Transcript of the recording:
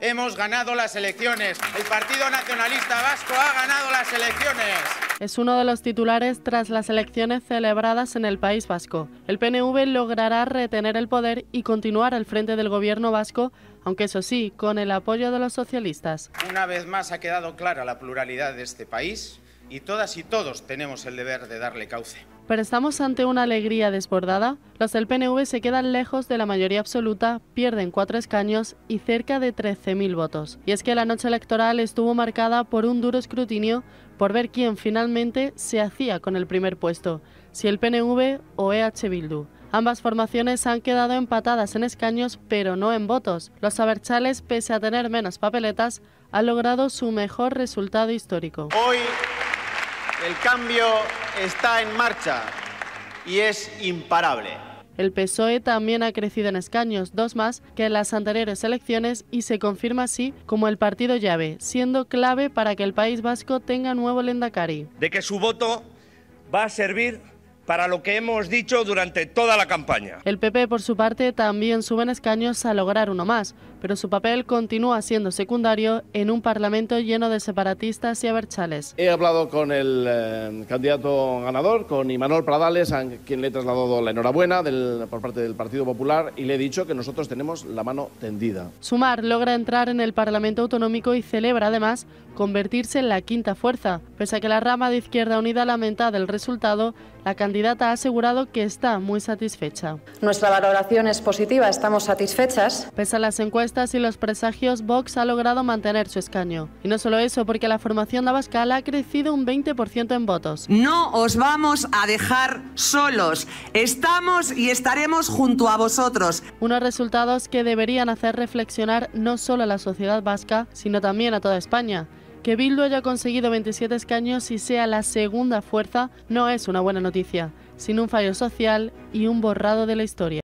hemos ganado las elecciones. El Partido Nacionalista Vasco ha ganado las elecciones. Es uno de los titulares tras las elecciones celebradas en el País Vasco. El PNV logrará retener el poder y continuar al frente del gobierno vasco, aunque eso sí, con el apoyo de los socialistas. Una vez más ha quedado clara la pluralidad de este país y todas y todos tenemos el deber de darle cauce. Pero estamos ante una alegría desbordada. Los del PNV se quedan lejos de la mayoría absoluta, pierden cuatro escaños y cerca de 13.000 votos. Y es que la noche electoral estuvo marcada por un duro escrutinio por ver quién finalmente se hacía con el primer puesto, si el PNV o EH Bildu. Ambas formaciones han quedado empatadas en escaños, pero no en votos. Los aberchales, pese a tener menos papeletas, han logrado su mejor resultado histórico. Hoy el cambio está en marcha y es imparable. El PSOE también ha crecido en escaños, dos más que en las anteriores elecciones, y se confirma así como el partido llave, siendo clave para que el País Vasco tenga nuevo Lendakari. De que su voto va a servir para lo que hemos dicho durante toda la campaña. El PP, por su parte, también suben escaños a lograr uno más, pero su papel continúa siendo secundario en un Parlamento lleno de separatistas y aberchales. He hablado con el eh, candidato ganador, con Imanol Pradales, a quien le he trasladado la enhorabuena por parte del Partido Popular y le he dicho que nosotros tenemos la mano tendida. Sumar logra entrar en el Parlamento Autonómico y celebra además convertirse en la quinta fuerza. Pese a que la rama de Izquierda Unida lamenta del resultado, la candidatura candidata ha asegurado que está muy satisfecha. Nuestra valoración es positiva, estamos satisfechas. Pese a las encuestas y los presagios, Vox ha logrado mantener su escaño. Y no solo eso, porque la formación de ha crecido un 20% en votos. No os vamos a dejar solos. Estamos y estaremos junto a vosotros. Unos resultados que deberían hacer reflexionar no solo a la sociedad vasca, sino también a toda España. Que Bildu haya conseguido 27 escaños y sea la segunda fuerza no es una buena noticia, sino un fallo social y un borrado de la historia.